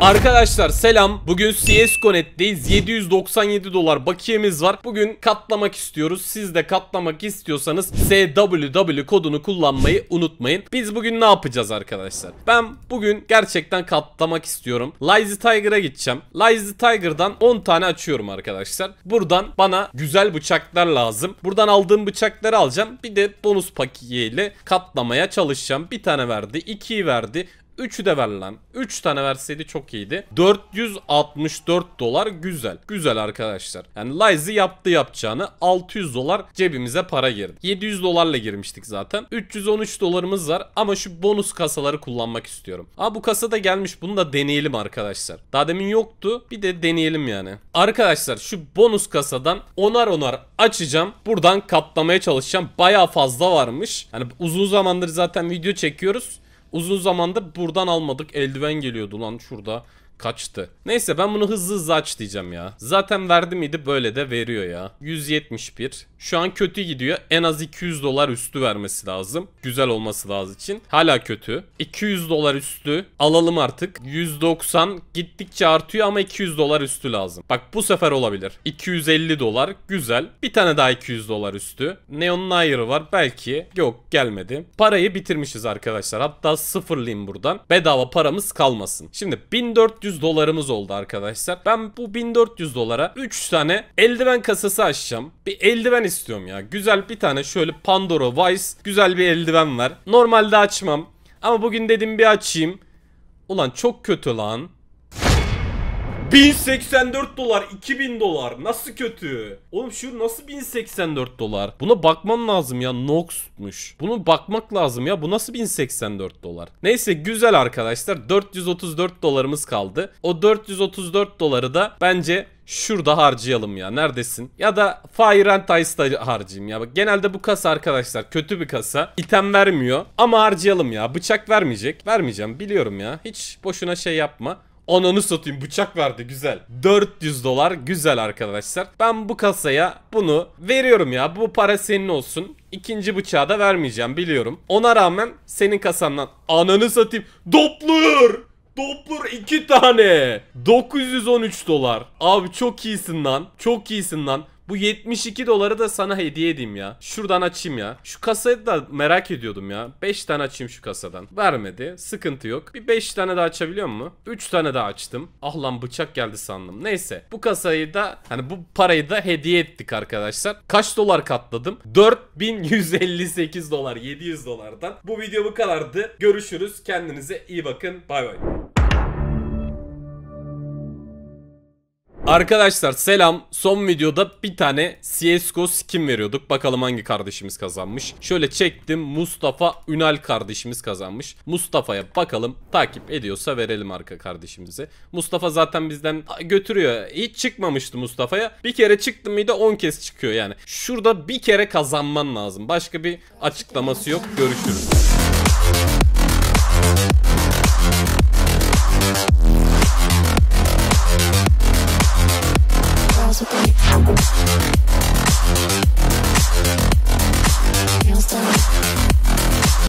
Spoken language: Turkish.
Arkadaşlar selam. Bugün CSGO.net'teyiz. 797 dolar bakiyemiz var. Bugün katlamak istiyoruz. Siz de katlamak istiyorsanız SWW kodunu kullanmayı unutmayın. Biz bugün ne yapacağız arkadaşlar? Ben bugün gerçekten katlamak istiyorum. Lazy Tiger'a gideceğim. Lazy Tiger'dan 10 tane açıyorum arkadaşlar. Buradan bana güzel bıçaklar lazım. Buradan aldığım bıçakları alacağım. Bir de bonus paketiyle katlamaya çalışacağım. Bir tane verdi, ikiyi verdi, Üçü de ver lan. Üç tane verseydi çok iyiydi. 464 dolar güzel. Güzel arkadaşlar. Yani Lizy yaptı yapacağını. 600 dolar cebimize para girdi. 700 dolarla girmiştik zaten. 313 dolarımız var ama şu bonus kasaları kullanmak istiyorum. Aa bu kasa da gelmiş. Bunu da deneyelim arkadaşlar. Daha demin yoktu. Bir de deneyelim yani. Arkadaşlar şu bonus kasadan onar onar açacağım. Buradan katlamaya çalışacağım. Baya fazla varmış. Yani uzun zamandır zaten video çekiyoruz. Uzun zamandır buradan almadık. Eldiven geliyordu lan şurada. Kaçtı. Neyse ben bunu hızlı hızlı aç diyeceğim ya. Zaten verdi miydi böyle de veriyor ya. 171. Şu an kötü gidiyor. En az 200 dolar üstü vermesi lazım. Güzel olması lazım için. Hala kötü. 200 dolar üstü alalım artık. 190 gittikçe artıyor ama 200 dolar üstü lazım. Bak bu sefer olabilir. 250 dolar güzel. Bir tane daha 200 dolar üstü. Neon Ayrı var belki. Yok gelmedi. Parayı bitirmişiz arkadaşlar. Hatta sıfırlayayım buradan. Bedava paramız kalmasın. Şimdi 1400 1400 dolarımız oldu arkadaşlar. Ben bu 1400 dolara 3 tane eldiven kasası açacağım. Bir eldiven istiyorum ya. Güzel bir tane şöyle Pandora Vice güzel bir eldiven var. Normalde açmam. Ama bugün dedim bir açayım. Ulan çok kötü lan. 1084 dolar 2000 dolar nasıl kötü? Oğlum şu nasıl 1084 dolar? Buna bakmam lazım ya Nox'muş. Bunu bakmak lazım ya bu nasıl 1084 dolar? Neyse güzel arkadaşlar 434 dolarımız kaldı. O 434 doları da bence şurada harcayalım ya neredesin? Ya da Fire and Ice'da harcayayım ya. Bak genelde bu kasa arkadaşlar kötü bir kasa. İtem vermiyor ama harcayalım ya. Bıçak vermeyecek. Vermeyeceğim biliyorum ya. Hiç boşuna şey yapma. Ananı satayım bıçak verdi güzel. 400 dolar güzel arkadaşlar. Ben bu kasaya bunu veriyorum ya. Bu para senin olsun. İkinci bıçağı da vermeyeceğim biliyorum. Ona rağmen senin kasandan ananı satayım. Doppler! Doppler 2 tane. 913 dolar. Abi çok iyisin lan. Çok iyisin lan. Bu 72 doları da sana hediye edeyim ya. Şuradan açayım ya. Şu kasayı da merak ediyordum ya. 5 tane açayım şu kasadan. Vermedi. Sıkıntı yok. Bir 5 tane daha açabiliyor mu? 3 tane daha açtım. Ah lan bıçak geldi sandım. Neyse. Bu kasayı da hani bu parayı da hediye ettik arkadaşlar. Kaç dolar katladım? 4158 dolar. 700 dolardan. Bu video bu kadardı. Görüşürüz. Kendinize iyi bakın. Bay bay. Arkadaşlar selam. Son videoda bir tane CSGO skin veriyorduk. Bakalım hangi kardeşimiz kazanmış. Şöyle çektim. Mustafa Ünal kardeşimiz kazanmış. Mustafa'ya bakalım. Takip ediyorsa verelim arka kardeşimize. Mustafa zaten bizden götürüyor. Hiç çıkmamıştı Mustafa'ya. Bir kere çıktı mıydı 10 kez çıkıyor yani. Şurada bir kere kazanman lazım. Başka bir açıklaması yok. Görüşürüz.